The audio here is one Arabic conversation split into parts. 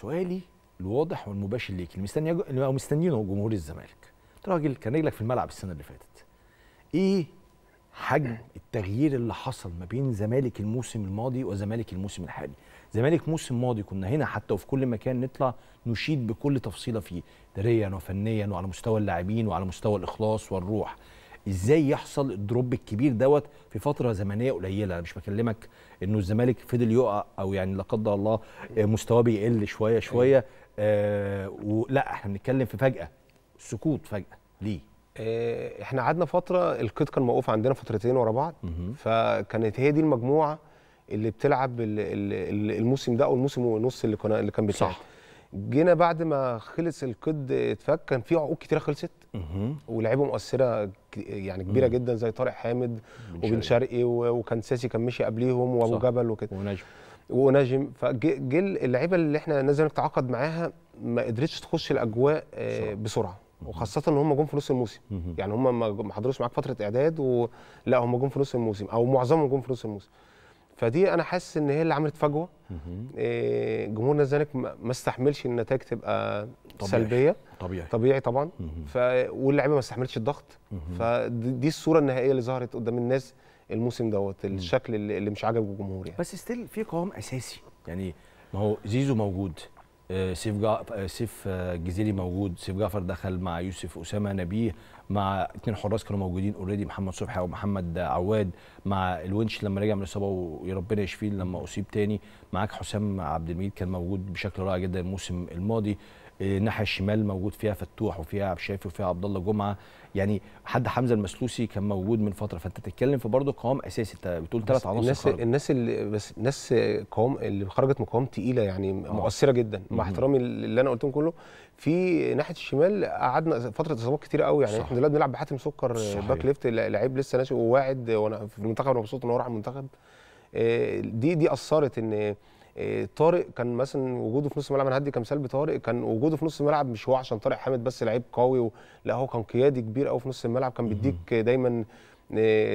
سؤالي الواضح والمباشر ليك اللي مستنيينه جمهور الزمالك انت راجل كان رجلك في الملعب السنه اللي فاتت ايه حجم التغيير اللي حصل ما بين زمالك الموسم الماضي وزمالك الموسم الحالي زمالك موسم ماضي كنا هنا حتى وفي كل مكان نطلع نشيد بكل تفصيله فيه اداريا وفنيا وعلى مستوى اللاعبين وعلى مستوى الاخلاص والروح ازاي يحصل الدروب الكبير دوت في فتره زمنيه قليله انا مش بكلمك انه الزمالك فضل يقع او يعني لا قدر الله مستواه بيقل شويه شويه آه ولا احنا بنتكلم في فجاه سقوط فجاه ليه آه، احنا قعدنا فتره القيد كان موقوف عندنا فترتين ورا بعض فكانت هي دي المجموعه اللي بتلعب الموسم ده او الموسم ونص اللي كان اللي كان بيتلعب صح جينا بعد ما خلص القيد اتفك كان في عقود كتيره خلصت ولعيبه مؤثره يعني كبيره مم. جدا زي طارق حامد وبن شرقي وكان ساسي كان مشي قبليهم وابو جبل وكده ونجم ونجم فجه اللعيبه اللي احنا نازل نتعاقد معاها ما قدرتش تخش الاجواء آه، صح. بسرعه وخاصه ان هم جم في نص الموسم يعني هم ما حضروش معاك فتره اعداد لا هم جم في نص الموسم او معظمهم جم في نص الموسم فدي انا حاسس ان هي اللي عملت فجوه آه، جمهور الزمالك ما استحملش النتائج تبقى طبيعي. سلبيه طبيعي طبيعي طبعا ف... واللعيبه ما استحملتش الضغط فدي الصوره النهائيه اللي ظهرت قدام الناس الموسم دوت الشكل اللي, اللي مش عاجب الجمهور يعني بس ستيل في قوام اساسي يعني ما هو زيزو موجود آه، سيف جا... آه، سيف الجزيري آه، موجود سيف جعفر دخل مع يوسف اسامه نبيه مع اثنين حراس كانوا موجودين اوريدي محمد صبحي ومحمد عواد مع الونش لما رجع من الاصابه وربنا يشفيه لما اصيب تاني معاك حسام عبد المجيد كان موجود بشكل رائع جدا الموسم الماضي الناحيه آه، الشمال موجود فيها فتوح وفيها عبد الشافي وفيها عبد الله جمعه يعني حد حمزه المسلوسي كان موجود من فتره فانت بتتكلم في برضه قوام اساسي انت بتقول ثلاث عناصر الناس خارج. الناس اللي بس ناس قوام اللي خرجت من قوام ثقيله يعني آه. مؤثره جدا مع احترامي اللي انا قلتهم كله في ناحيه الشمال قعدنا فتره اصابات كتير قوي يعني احنا دلوقتي بنلعب بحاتم سكر آه، صحيح. باك ليفت لعيب لسه ناشئ وواعد وانا في المنتخب انا مبسوط ان هو راح المنتخب دي دي اثرت ان آه، طارق كان مثلا وجوده في نص الملعب انا هدي كمثال بطارق كان وجوده في نص الملعب مش هو عشان طارق حامد بس لعيب قوي و... لا هو كان قيادي كبير قوي في نص الملعب كان بيديك دايما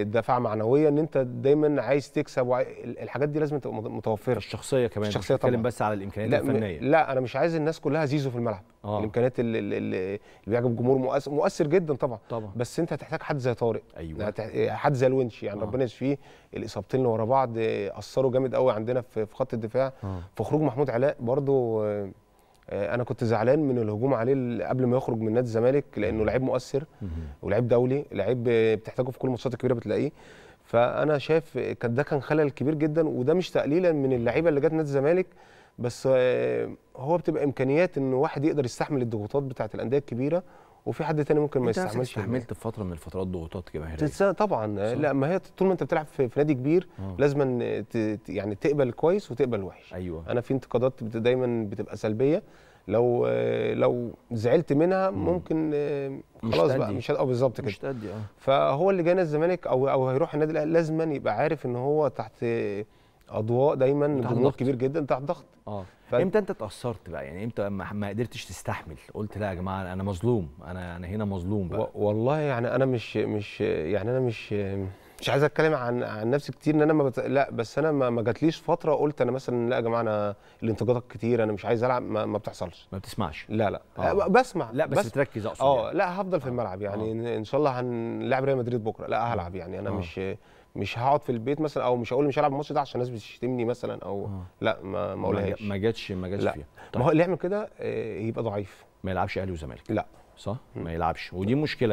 دفعه معنويه ان انت دايما عايز تكسب وعاي... الحاجات دي لازم تبقى متوفره الشخصيه كمان الشخصيه طبعا بس على الامكانيات لا الفنيه لا انا مش عايز الناس كلها زيزو في الملعب آه. الامكانيات اللي, اللي بيعجب الجمهور مؤثر مؤثر جدا طبعا طبعا بس انت هتحتاج حد زي طارق ايوه يعني حد زي الونش يعني آه. ربنا يشفيه الاصابتين اللي ورا بعض اثروا جامد قوي عندنا في خط الدفاع آه. فخروج محمود علاء برده آه، انا كنت زعلان من الهجوم عليه قبل ما يخرج من نادي الزمالك لانه لعيب مؤثر ولعيب دولي لعيب بتحتاجه في كل الماتشات الكبيره بتلاقيه فانا شايف كان ده كان خلل كبير جدا وده مش تقليلا من اللعيبه اللي جت نادي الزمالك بس آه، هو بتبقى امكانيات ان واحد يقدر يستحمل الضغوطات بتاعه الانديه الكبيره وفي حد تاني ممكن ما يستحملش استحملت في يعني. فتره من الفترات ضغوطات جماهيريه طبعا صح. لا ما هي طول ما انت بتلعب في, نادي كبير آه. لازم يعني تقبل كويس وتقبل وحش ايوه انا في انتقادات دايما بتبقى سلبيه لو لو زعلت منها ممكن آه، خلاص بقى مش اه بالظبط كده مش آه. فهو اللي جاي نادي الزمالك او او هيروح النادي الاهلي لازما يبقى عارف ان هو تحت اضواء دايما جمهور كبير جدا تحت ضغط اه ف... امتى انت اتاثرت بقى يعني امتى ما قدرتش تستحمل قلت لا يا جماعه انا مظلوم انا انا هنا مظلوم بقى و... والله يعني انا مش مش يعني انا مش مش عايز اتكلم عن عن نفسي كتير ان انا ما بت... لا بس انا ما, ما جاتليش فتره قلت انا مثلا لا يا جماعه انا الانتقادات كتير انا مش عايز العب ما, ما بتحصلش ما بتسمعش لا لا آه. بسمع لا بس, بس بتركز اقصد اه يعني. لا هفضل في آه. الملعب يعني آه. ان شاء الله هنلعب ريال مدريد بكره لا هلعب آه. يعني انا آه. مش مش هقعد في البيت مثلا او مش هقول مش هلعب الماتش ده عشان الناس بتشتمني مثلا او آه. لا ما ما اقولهاش ما جاتش ما جاتش فيها طيب. ما هو طيب. اللي يعمل كده آه، يبقى ضعيف ما يلعبش اهلي وزمالك لا صح ما يلعبش ودي مشكله